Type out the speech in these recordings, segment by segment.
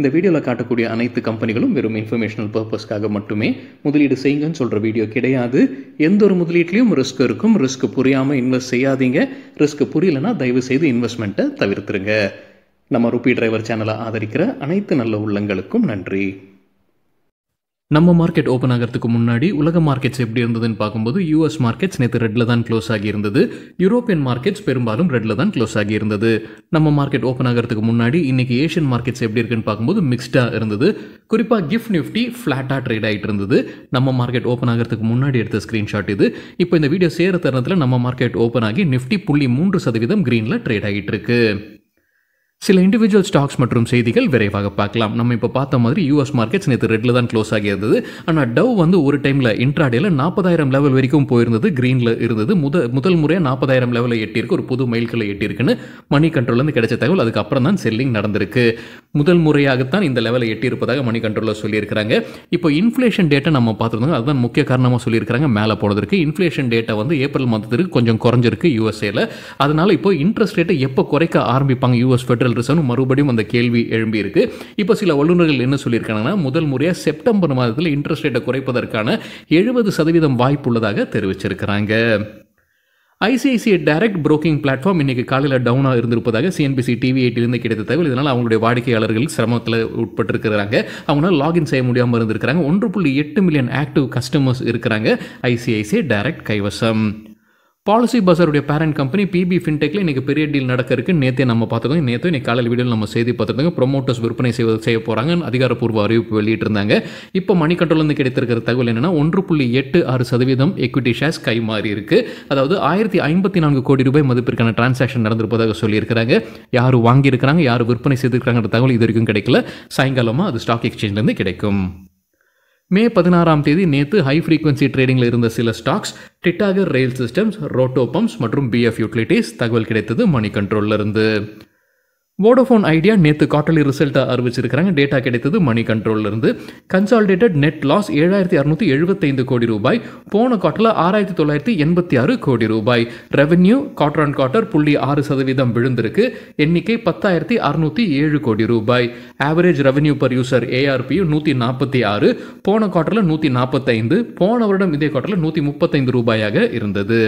இந்த வீடியோவில் காட்டக்கூடிய அனைத்து கம்பெனிகளும் வெறும் இன்ஃபர்மேஷனல் பர்பஸ்க்காக மட்டுமே முதலீடு செய்யுங்கன்னு சொல்கிற வீடியோ கிடையாது எந்த ஒரு முதலீட்லேயும் ரிஸ்க் இருக்கும் ரிஸ்க் புரியாமல் இன்வெஸ்ட் செய்யாதீங்க ரிஸ்க் புரியலன்னா தயவு செய்து இன்வெஸ்ட்மெண்ட்டை தவிர்த்துருங்க நம்ம ருபி டிரைவர் சேனலை ஆதரிக்கிற அனைத்து நல்ல உள்ளங்களுக்கும் நன்றி நம்ம மார்க்கெட் ஓப்பன் ஆகிறதுக்கு முன்னாடி உலக மார்க்கெட்ஸ் எப்படி இருந்ததுன்னு பார்க்கும்போது யூஎஸ் மார்க்கெட்ஸ் நேற்று ரெட்டில் தான் க்ளோஸ் ஆகியிருந்தது யூரோப்பியன் மார்க்கெட்ஸ் பெரும்பாலும் ரெட்டில் தான் க்ளோஸ் ஆகியிருந்தது நம்ம மார்க்கெட் ஓப்பன் ஆகிறதுக்கு முன்னாடி இன்றைக்கி ஏஷியன் மார்க்கெட்ஸ் எப்படி இருக்குன்னு பார்க்கும்போது மிக்ஸ்டாக இருந்தது குறிப்பாக கிஃப்ட் நிஃப்டி ஃப்ளாட்டாக ட்ரேட் ஆகிட்டு இருந்தது நம்ம மார்க்கெட் ஓப்பன் ஆகிறதுக்கு முன்னாடி எடுத்த ஸ்க்ரீன்ஷாட் இது இப்போ இந்த வீடியோ சேர தருணத்தில் நம்ம மார்க்கெட் ஓப்பன் ஆகி நிஃப்டி புள்ளி மூன்று சதவீதம் க்ரீனில் ட்ரேட் ஆகிட்டு இருக்குது சில இண்டிவிஜுவல் ஸ்டாக்ஸ் மற்றும் செய்திகள் விரைவாக பார்க்கலாம் நம்ம இப்போ பார்த்த மாதிரி யூஎஸ் மார்க்கெட்ஸ் நேற்று ரெட்டில் தான் க்ளோஸ் ஆகியிருந்தது ஆனால் டவ் வந்து ஒரு டைமில் இன்ட்ராடேல நாற்பதாயிரம் லெவல் வரைக்கும் போயிருந்தது க்ரீனில் இருந்தது முத முதல் முறையாக நாற்பதாயிரம் லெவலில் எட்டியிருக்கு ஒரு புது மைல்களை எட்டியிருக்குன்னு மணி கண்ட்ரோல்லேருந்து கிடைச்ச தகவல் அதுக்கப்புறம் தான் செல்லிங் நடந்திருக்கு முதல் முறையாகத்தான் இந்த லெவலை எட்டியிருப்பதாக மணி கண்ட்ரோலர் சொல்லியிருக்கிறாங்க இப்போ இன்ஃப்ளேஷன் டேட்டா நம்ம பார்த்துருந்தோம் அதுதான் முக்கிய காரணமாக சொல்லியிருக்கிறாங்க மேலே போனதற்கு இன்ஃப்ளேஷன் டேட்டா வந்து ஏப்ரல் மாதத்திற்கு கொஞ்சம் குறைஞ்சிருக்கு யூஎஸ்ஏல அதனால் இப்போ இன்ட்ரெஸ்ட் ரேட்டை எப்போ குறைக்க ஆரம்பிப்பாங்க யூஎஸ் ஃபெடரல் ரிசர்வ் மறுபடியும் அந்த கேள்வி எழும்பியிருக்கு இப்போ சில வல்லுநர்கள் என்ன சொல்லியிருக்காங்கன்னா முதல் முறையாக செப்டம்பர் மாதத்தில் இன்ட்ரெஸ்ட் ரேட்டை குறைப்பதற்கான எழுபது சதவீதம் வாய்ப்புள்ளதாக தெரிவிச்சிருக்கிறாங்க ஐசிஐசிஐ டைரக்ட் புரோக்கிங் பிளாட்ஃபார்ம் இன்றைக்கி காலையில் டவுனாக இருந்திருப்பதாக சிஎன்பிசி டிவி எயிட்டிலிருந்து கிடைத்த தகவல் இதனால் அவங்களுடைய வாடிக்கையாளர்கள் சிரமத்தில் உட்பட்டிருக்கிறாங்க அவங்களால லாகின் செய்ய முடியாமல் இருந்திருக்கிறாங்க ஒன்று புள்ளி எட்டு மில்லியன் ஆக்டிவ் கஸ்டமர்ஸ் இருக்கிறாங்க ஐசிஐசிஐ டைரக்ட் கைவசம் பாலிசி பஸாருடைய பேரண்ட் கம்பெனி பிபி ஃபின்டெக்கில் இன்னைக்கு பெரிய டீல் நடக்க இருக்குது நேற்றே நம்ம பார்த்துக்கோங்க நேற்று இன்றைக்கி காலையில் வீடியோ நம்ம செய்தி பார்த்துருக்கோம் ப்ரொமோட்டர்ஸ் விற்பனை செய்வது செய்ய போகிறாங்கன்னு அதிகாரப்பூர்வ அறிவிப்பு வெளியிட்டிருந்தாங்க இப்போ மணி கிடைத்திருக்கிற தகவல் என்னென்னா ஒன்று புள்ளி எட்டு ஆறு சதவீதம் எக்விட்டி ஷேர்ஸ் கை மாறி இருக்குது அதாவது ஆயிரத்தி ஐம்பத்தி நான்கு கோடி ரூபாய் மதிப்பிற்கான டிரான்சாக்ஷன் நடந்திருப்பதாக சொல்லியிருக்கிறாங்க யார் வாங்கியிருக்கிறாங்க யார் விற்பனை செய்திருக்கிறாங்கிற தகவல் இது வரைக்கும் கிடைக்கல சாயங்காலமாக அது ஸ்டாக் எக்ஸ்சேஞ்ச்லேருந்து கிடைக்கும் மே பதினாறாம் தேதி நேற்று ஹை ஃப்ரீக்வன்சி ட்ரேடிங்கில் இருந்த சில stocks Titagarh rail systems Roto pumps மற்றும் பிஎஃப் யூட்டிலிட்டிஸ் தகவல் கிடைத்தது மணி கண்ட்ரோலில் இருந்து வோடோஃபோன் ஐடியா நேற்று குவார்டர்லி ரிசல்ட்டாக அறிவிச்சிருக்கிறாங்க டேட்டா கிடைத்தது மணி கண்ட்ரோல்லேருந்து கன்சாலிடேட்டட் நெட் லாஸ் ஏழாயிரத்தி அறுநூற்றி எழுபத்தைந்து கோடி ரூபாய் போன குவார்ட்டரில் ஆறாயிரத்தி தொள்ளாயிரத்தி எண்பத்தி ஆறு கோடி ரூபாய் ரெவன்யூ குவார்டர் அண்ட் குவார்ட்டர் புள்ளி ஆறு சதவீதம் விழுந்திருக்கு எண்ணிக்கை பத்தாயிரத்தி அறுநூற்றி ஏழு கோடி ரூபாய் ஆவரேஜ் ரெவன்யூ பர் யூசர் ஏஆர்பியும் நூற்றி நாற்பத்தி ஆறு போன குவார்ட்டரில் நூற்றி நாற்பத்தைந்து போன வருடம் இதே குவார்ட்டரில் நூற்றி முப்பத்தைந்து ரூபாயாக இருந்தது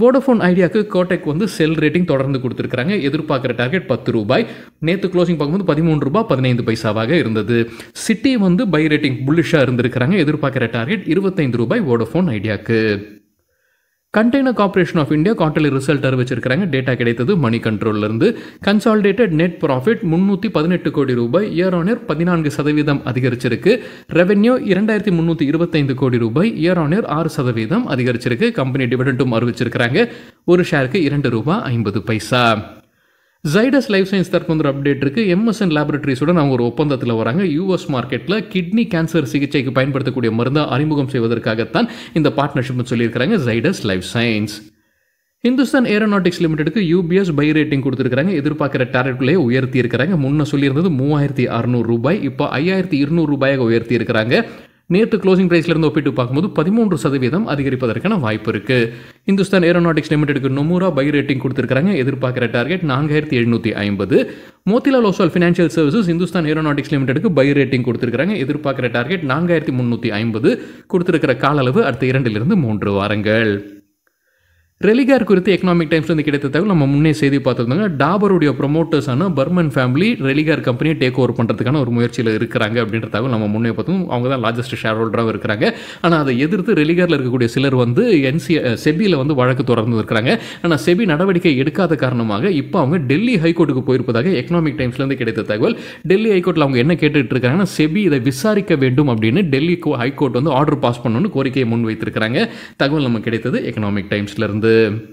வோடஃபோன் ஐடியாவுக்கு கோடெக் வந்து செல் ரேட்டிங் தொடர்ந்து கொடுத்துருக்காங்க எதிர்பார்க்குற டார்கெட் பத்து ரூபாய் நேற்று க்ளோசிங் பார்க்கும்போது பதிமூன்று ரூபாய் பதினைந்து பைசாவாக இருந்தது சிட்டி வந்து பை ரேட்டிங் புல்லிஷாக இருந்திருக்கிறாங்க எதிர்பார்க்குற டார்கெட் இருபத்தைந்து ரூபாய் வோடஃபோன் ஐடியாவுக்கு container corporation of India quarterly result அறிவிச்சிருக்கிறாங்க டேட்டா கிடைத்தது மணி கண்ட்ரோல்லேருந்து கன்சாலிடேட்டட் நெட் ப்ராஃபிட் முந்நூற்றி பதினெட்டு கோடி ரூபாய் இயர் ஆன் இயர் பதினான்கு சதவீதம் அதிகரிச்சிருக்கு ரெவென்யூ இரண்டாயிரத்தி முந்நூற்றி இருபத்தைந்து கோடி ரூபாய் இயர் ஆன் இயர் ஆறு சதவீதம் அதிகரிச்சிருக்கு கம்பெனி டிவிடெண்டும் அறிவிச்சிருக்கிறாங்க ஒரு ஷேருக்கு இரண்டு ரூபாய் ஐம்பது பைசா ஜைடஸ் லைஃப் சயின்ஸ் தரப்பு வந்து அப்டேட் இருக்கு எம்எஸ்என் லேபரட்டரிஸுடன் அவங்க ஒரு ஒப்பந்தத்தில் வராங்க யூஎஸ் மார்க்கெட்டில் கிட்னி கேன்சர் சிகிச்சைக்கு பயன்படுத்தக்கூடிய மருந்தை அறிமுகம் செய்வதற்காகத்தான் இந்த பார்ட்னர்ஷிப் சொல்லியிருக்கிறாங்க Zydus life science Hindustan aeronautics லிமிடெடுக்கு யூபிஎஸ் பை ரேட்டிங் கொடுத்துருக்காங்க எதிர்பார்க்குற டேரட்லேயே உயர்த்தி இருக்கிறாங்க முன்ன சொல்லியிருந்தது மூவாயிரத்தி அறுநூறு ரூபாய் இப்போ ஐயாயிரத்தி இருநூறு ரூபாயாக உயர்த்தி இருக்கிறாங்க நேற்று க்ளோசிங் ப்ரைஸ்லேருந்து ஒப்பிட்டு பார்க்கும்போது பதிமூன்று சதவீதம் அதிகரிப்பதற்கான வாய்ப்பு இருக்குது இந்துஸ்தான் ஏரோநாட்டிக்ஸ் லிமிடெடுக்கு நொமூரா பை ரேட்டிங் கொடுத்துருக்காங்க எதிர்பார்க்குற டார்கெட் நான்காயிரத்தி எழுநூற்றி ஐம்பது Motilal Oswal financial services Hindustan aeronautics லிமிடெடுக்கு பை ரேட்டிங் கொடுத்துருக்காங்க எதிர்பார்க்குற டார்கெட் நான்காயிரத்தி முந்நூற்றி ஐம்பது கொடுத்துருக்கிற கால அளவு அடுத்த இரண்டிலிருந்து மூன்று வாரங்கள் ரெலிகார் குறித்து எக்கனாமிக் டைம்ஸ்லேருந்து கிடைத்த தகவல் நம்ம முன்னே செய்தி பார்த்துருந்தாங்க டாபருடைய ப்ரொமோட்டர்ஸான பர்மன் ஃபேமிலி ரெலிகார் கம்பெனியை டேக் ஓவர் பண்ணுறதுக்கான ஒரு முயற்சியில் இருக்கிறாங்க அப்படின்ற தகவல் நம்ம முன்னே பார்த்தோம் அவங்க தான் லார்ஜஸ்ட் ஷேர் ஹோல்டராக இருக்கிறாங்க ஆனால் அதை எதிர்த்து ரெலிகாரில் இருக்கக்கூடிய சிலர் வந்து என்சி செபியில் வந்து வழக்கு தொடர்ந்து இருக்கிறாங்க ஆனால் செபி நடவடிக்கை எடுக்காத காரணமாக இப்போ அவங்க டெல்லி ஹைகோர்ட்டுக்கு போயிருப்பதாக எக்கனாமிக் டைம்ஸ்லேருந்து கிடைத்த தகவல் டெல்லி ஹைகோர்ட்டில் அவங்க என்ன கேட்டுகிட்டு இருக்காங்கன்னா செபி இதை விசாரிக்க வேண்டும் அப்படின்னு டெல்லி ஹைகோர்ட் வந்து ஆர்டர் பாஸ் பண்ணணும்னு கோரிக்கையை முன்வைத்திருக்கிறாங்க தகவல் நம்ம கிடைத்தது எக்கனாமிக் டைம்ஸ்லேருந்து வருது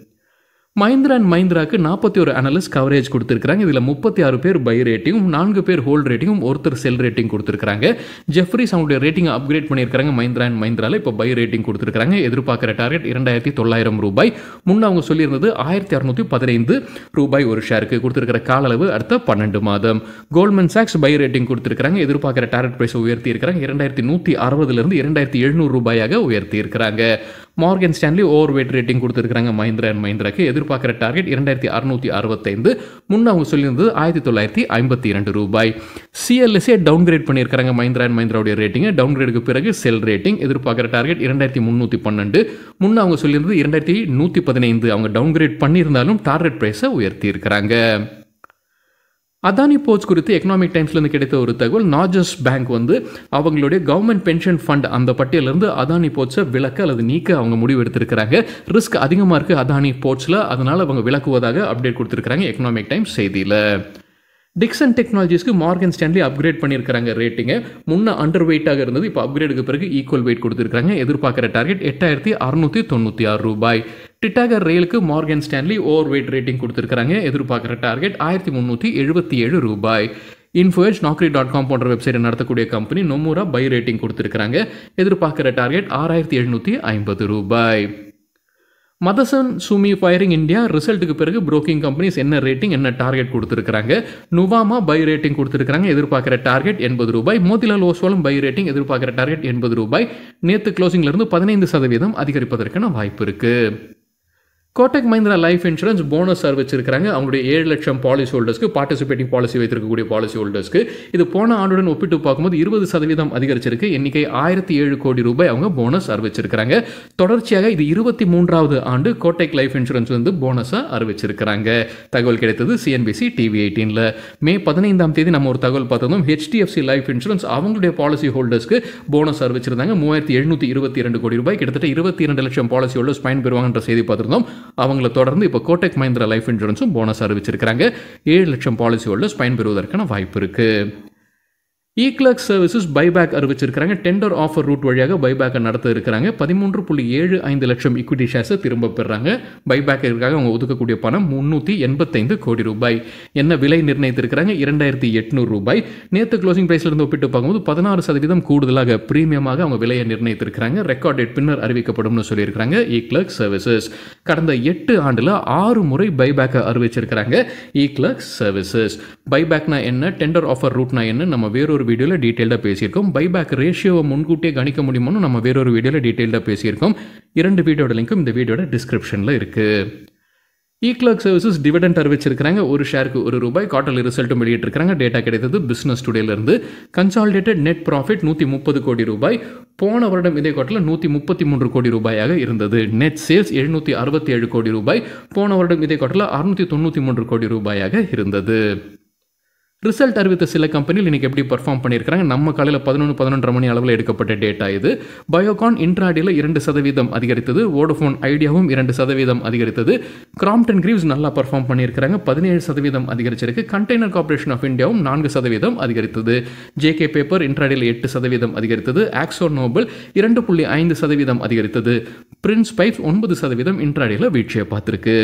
மஹிந்திரா அண்ட் மைந்திராக்கு நாற்பத்தி ஒரு அனலிஸ்ட் கவரேஜ் கொடுத்துருக்காங்க இதில் முப்பத்தி ஆறு பேர் பை ரேட்டிங்கும் நான்கு பேர் ஹோல்ட் ரேட்டிங்கும் ஒருத்தர் செல் ரேட்டிங் கொடுத்துருக்காங்க ஜெஃப்ரிஸ் அவங்களுடைய ரேட்டிங் அப்கிரேட் பண்ணியிருக்காங்க மஹிந்திரா அண்ட் மஹிந்திராவில் இப்போ பை ரேட்டிங் கொடுத்துருக்காங்க எதிர்பார்க்குற டார்கெட் இரண்டாயிரத்தி தொள்ளாயிரம் ரூபாய் முன்னே அவங்க சொல்லியிருந்தது ஆயிரத்தி அறநூற்றி பதினைந்து ரூபாய் ஒரு ஷேருக்கு கொடுத்துருக்கிற கால அளவு அடுத்த பன்னெண்டு மாதம் கோல்மன் சாக்ஸ் பை ரேட்டிங் கொடுத்துருக்காங்க எதிர்பார்க்குற டார்கெட் ப்ரைஸை உயர்த்தி இருக்கிறாங்க இரண்டாயிரத்தி நூற்றி அறுபதுலேருந்து இரண்டாயிரத்தி எழுநூறு ரூபாயாக உயர்த்தி இருக்கிறாங்க Morgan Stanley overweight rating கொடுத்துருக்காங்க மஹிந்திரா அண்ட் மஹிந்திராக்கு எதிர்பார்க்குற டார்கெட் இரண்டாயிரத்தி அறுநூற்றி அறுபத்தைந்து முன்னே அவங்க சொல்லியிருந்தது ஆயிரத்தி தொள்ளாயிரத்தி ஐம்பத்தி இரண்டு ரூபாய் சிஎல்எஸ்ஏ டவுன் கிரேட் பண்ணியிருக்காங்க மஹிந்திரா அண்ட் மஹிந்திராவுடைய ரேட்டிங்கை டவுன் கிரேடுக்கு பிறகு செல் ரேட்டிங் எதிர்பார்க்குற டார்கெட் இரண்டாயிரத்தி முந்நூற்றி பன்னெண்டு முன்னே அவங்க சொல்லியிருந்தது இரண்டாயிரத்தி நூற்றி பதினைந்து அவங்க டவுன் கிரேட் பண்ணியிருந்தாலும் டார்கெட் ப்ரைஸை உயர்த்தி இருக்கிறாங்க அதானி போர்ட்ஸ் குறித்து எக்கனாமிக் டைம்ஸ்லேருந்து கிடைத்த ஒரு தகவல் நார்ஜஸ் பேங்க் வந்து அவங்களுடைய கவர்மெண்ட் பென்ஷன் ஃபண்ட் அந்த பட்டியலேருந்து அதானி போர்ட்ஸை விலக்க அல்லது நீக்க அவங்க முடிவு எடுத்திருக்கிறாங்க ரிஸ்க் அதிகமாக இருக்குது அதானி போர்ட்ஸில் அதனால் அவங்க விளக்குவதாக அப்டேட் கொடுத்துருக்காங்க எக்கனாமிக் டைம்ஸ் செய்தியில் டிக்சன் டெக்னாலஜிஸ்க்கு மார்கன் ஸ்டான்லி அப்கிரேட் பண்ணியிருக்காங்க ரேட்டிங்கை முன்னே அண்டர் வெயிட்டாக இருந்தது இப்போ அப்கிரேடுக்கு பிறகு ஈக்குவல் வெயிட் கொடுத்துருக்காங்க எதிர்பார்க்குற டார்கெட் எட்டாயிரத்தி அறுநூற்றி தொண்ணூற்றி ஆறு ரூபாய் டிட்டாகர் ரயிலுக்கு Morgan Stanley overweight rating கொடுத்துருக்காங்க எதிர்பார்க்குற டார்கெட் ஆயிரத்தி முந்நூற்றி எழுபத்தி ஏழு ரூபாய் இன்ஃபோஜ் நாக்ரி டாட் காம் போன்ற வெப்சைட்டை நடத்தக்கூடிய கம்பெனி நொமூரா பை ரேட்டிங் கொடுத்துருக்காங்க எதிர்பார்க்குற டார்கெட் ஆறாயிரத்தி எழுநூற்றி ஐம்பது ரூபாய் மதசன் சுமி ஃபயரிங் இந்தியா ரிசல்ட்டுக்கு பிறகு புரோக்கிங் கம்பெனிஸ் என்ன ரேட்டிங் என்ன டார்கெட் கொடுத்துருக்காங்க நுவாமா பை ரேட்டிங் கொடுத்துருக்காங்க எதிர்பார்க்குற டார்கெட் எண்பது ரூபாய் மோதிலால் ஓஸ்வாலும் பை ரேட்டிங் எதிர்பார்க்குற டார்கெட் எண்பது ரூபாய் நேற்று க்ளோசிங்லேருந்து பதினைந்து சதவீதம் அதிகரிப்பதற்கான வாய்ப்பு இருக்குது Kotak Mahindra life insurance bonus அறிவிச்சிருக்கிறாங்க அவங்களுடைய ஏழு லட்சம் பாலிசி ஹோல்டர்ஸ்க்கு பார்ட்டிசிபேட்டிங் பாலிசி வைத்திருக்கக்கூடிய பாலிசி ஹோல்டர்ஸ்க்கு இது போன ஆண்டுடன் ஒப்பிட்டு பார்க்கும்போது இருபது சதவீதம் அதிகரிச்சிருக்கு எண்ணிக்கை ஆயிரத்தி ஏழு கோடி ரூபாய் அவங்க போனஸ் அறிவிச்சிருக்கிறாங்க தொடர்ச்சியாக இது இருபத்தி மூன்றாவது ஆண்டு கோட்டைக் லைஃப் இன்சூரன்ஸ் வந்து போனஸாக அறிவிச்சிருக்கிறாங்க தகவல் கிடைத்தது சிஎன்பிசி டிவி எயிட்டீனில் மே பதினைந்தாம் தேதி நம்ம ஒரு தகவல் பார்த்ததும் ஹெச்டிஎஃப்சி லைஃப் இன்சூரன்ஸ் அவங்களுடைய பாலிசி ஹோல்டர்ஸ்க்கு போனஸ் அறிவிச்சிருந்தாங்க மூவாயிரத்தி எழுநூற்றி இருபத்தி இரண்டு கோடி ரூபாய் கிட்டத்தட்ட இருபத்தி இரண்டு லட்சம் பாலிசி ஹோல்டர்ஸ் பயன்பெறுவாங்கன்ற செய்தி பார்த்துருந்தோம் அவங்கள தொடர்ந்து இப்போ கோட்டக் மஹிந்திரா லைஃப் இன்சூரன்ஸும் போனஸ் அறிவிச்சிருக்கிறாங்க ஏழு லட்சம் பாலிசி ஹோல்டர்ஸ் பயன்பெறுவதற்கான வாய்ப்பு இருக்குது இக்லர்க் சர்வீசஸ் பைபேக் அறிவிச்சிருக்கிறாங்க டெண்டர் ஆஃபர் ரூட் வழியாக பைபேக்கை நடத்த இருக்கிறாங்க பதிமூன்று புள்ளி ஏழு ஐந்து லட்சம் இக்விட்டி ஷேர்ஸை திரும்ப பெறாங்க பைபேக்கிற்காக அவங்க ஒதுக்கக்கூடிய பணம் முந்நூற்றி எண்பத்தைந்து கோடி ரூபாய் என்ன விலை நிர்ணயித்திருக்கிறாங்க இரண்டாயிரத்தி எட்நூறு ரூபாய் நேற்று க்ளோசிங் ப்ரைஸ்லேருந்து ஒப்பிட்டு பார்க்கும்போது பதினாறு சதவீதம் கூடுதலாக பிரீமியமாக அவங்க விலையை நிர்ணயித்திருக்கிறாங்க ரெக்கார்டெட் பின்னர் அறிவிக்கப்படும்னு சொல்லியிருக்கிறாங்க இக்லர்க் சர்வீசஸ் கடந்த எட்டு ஆண்டில் ஆறு முறை பைபேக்கை அறிவிச்சிருக்கிறாங்க இக்லர்க் சர்வீசஸ் பைபேக்னா என்ன டெண்டர் ஆஃபர் ரூட்னா என்ன நம்ம வேறொரு வேறொரு வீடியோவில் டீட்டெயில்டாக பேசியிருக்கோம் பைபேக் ரேஷியோவை முன்கூட்டியே கணிக்க முடியுமோன்னு நம்ம வேறொரு வீடியோவில் டீட்டெயில்டாக பேசியிருக்கோம் இரண்டு வீடியோட லிங்க்கும் இந்த வீடியோட டிஸ்கிரிப்ஷனில் இருக்குது ஈக்லர்க் சர்வீசஸ் டிவிடெண்ட் அறிவிச்சிருக்கிறாங்க ஒரு ஷேருக்கு ஒரு ரூபாய் காட்டல் ரிசல்ட்டும் வெளியிட்டிருக்கிறாங்க டேட்டா கிடைத்தது பிஸ்னஸ் டுடேலேருந்து கன்சாலிடேட்டட் நெட் ப்ராஃபிட் நூற்றி முப்பது கோடி ரூபாய் போன வருடம் இதே குவார்ட்டரில் நூற்றி முப்பத்தி மூன்று கோடி ரூபாயாக இருந்தது நெட் சேல்ஸ் எழுநூற்றி அறுபத்தி ஏழு கோடி ரூபாய் போன வருடம் இதே குவார்ட்டரில் அறுநூற்றி தொண்ணூற்றி மூன்று கோடி ரூபாயாக இருந்தது ரிசல்ட் அறிவித்த சில கம்பெனியில் இன்றைக்கி எப்படி பர்ஃபார்ம் பண்ணியிருக்காங்க நம்ம காலையில் பதினொன்று பதினொன்றரை மணி அளவில் எடுக்கப்பட்ட டேட்டா இது பயோகான் இன்ட்ராடியில் இரண்டு சதவீதம் அதிகரித்தது ஓடோஃபோன் ஐடியாவும் இரண்டு சதவீதம் அதிகரித்தது கிராம்டன் கிரீவ்ஸ் நல்லா பர்ஃபார்ம் பண்ணியிருக்கிறாங்க பதினேழு சதவீதம் அதிகரிச்சிருக்கு கண்டெய்னர் கார்பரேஷன் ஆஃப் இந்தியாவும் நான்கு சதவீதம் அதிகரித்தது ஜேகே பேப்பர் இன்ட்ராடியில் எட்டு சதவீதம் அதிகரித்தது ஆக்சோ நோபல் இரண்டு புள்ளி ஐந்து சதவீதம் அதிகரித்தது பிரின்ஸ் பைப்ஸ் ஒன்பது சதவீதம் இன்ட்ராடியில் வீழ்ச்சியை பார்த்துருக்கு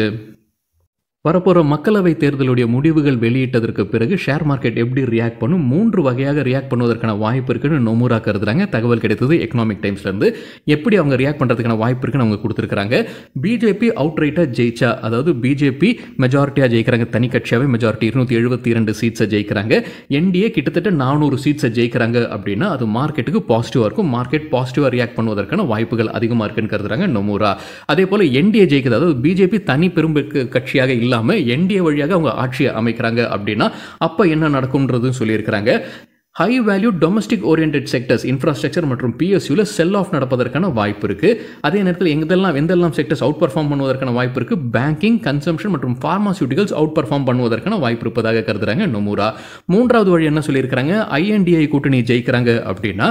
வரப்போகிற மக்களவைத் தேர்தலுடைய முடிவுகள் வெளியிட்டதற்கு பிறகு ஷேர் மார்க்கெட் எப்படி ரியாக்ட் பண்ணும் மூன்று வகையாக ரியாக்ட் பண்ணுவதற்கான வாய்ப்பு இருக்குன்னு நொமுரா கருதுறாங்க தகவல் கிடைத்தது எக்கனாமிக் டைம்ஸ்லேருந்து எப்படி அவங்க ரியாக்ட் பண்ணுறதுக்கான வாய்ப்பு இருக்குன்னு அவங்க கொடுத்துருக்காங்க பிஜேபி அவுட் ரைட்டாக ஜெயிச்சா அதாவது பிஜேபி மெஜாரிட்டியாக ஜெயிக்கிறாங்க தனி கட்சியாகவே மெஜாரிட்டி இருநூற்றி எழுபத்தி இரண்டு சீட்ஸை ஜெயிக்கிறாங்க என்டிஏ கிட்டத்தட்ட நானூறு சீட்ஸை ஜெயிக்கிறாங்க அப்படின்னா அது மார்க்கெட்டுக்கு பாசிட்டிவாக இருக்கும் மார்க்கெட் பாசிட்டிவாக ரியாக்ட் பண்ணுவதற்கான வாய்ப்புகள் அதிகமாக இருக்குன்னு கருதுறாங்க நொமுரா அதே போல் என்டிஏ ஜெயிக்கிறது அதாவது பிஜேபி தனி பெரும்பு கட்சியாக இல்லை இல்லாமல் என்டிஏ வழியாக அவங்க ஆட்சியை அமைக்கிறாங்க அப்படின்னா அப்போ என்ன நடக்கும்ன்றதும் சொல்லியிருக்கிறாங்க high value domestic orient sectors infrastructure மற்றும் பிஎஸ்யூவில் செல் ஆஃப் நடப்பதற்கான வாய்ப்பு இருக்குது அதே நேரத்தில் எங்கெல்லாம் எந்தெல்லாம் செக்டர்ஸ் அவுட் பர்ஃபார்ம் பண்ணுவதற்கான வாய்ப்பு இருக்குது பேங்கிங் கன்சம்ஷன் மற்றும் ஃபார்மாசியூட்டிகல்ஸ் அவுட் பர்ஃபார்ம் பண்ணுவதற்கான வாய்ப்பு இருப்பதாக கருதுறாங்க நொமுரா மூன்றாவது வழி என்ன சொல்லியிருக்கிறாங்க ஐஎன்டிஐ கூட்டணி ஜெயிக்கிறாங்க அப்படின்னா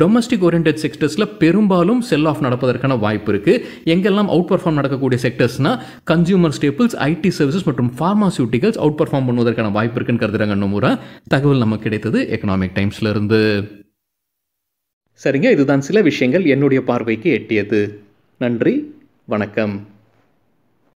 டொமஸ்டிக் ஓரியன்ட் செக்டர்ஸில் பெரும்பாலும் செல் ஆஃப் நடப்பதற்கான வாய்ப்பு இருக்குது எங்கெல்லாம் அவுட் பர்ஃபார்ம் நடக்கக்கூடிய செக்டர்ஸ்னால் கன்சியூமர் ஸ்டேபிள்ஸ் ஐடி சர்வீசஸ் மற்றும் ஃபார்மாசியூட்டிகல்ஸ் அவுட் பர்ஃபார்ம் பண்ணுவதற்கான வாய்ப்பு இருக்குன்னு கருதுறாங்க நம்மூரா தகவல் நமக்கு கிடைத்தது எக்கனாமிக் டைம்ஸ்லேருந்து சரிங்க இதுதான் சில விஷயங்கள் என்னுடைய பார்வைக்கு எட்டியது நன்றி வணக்கம்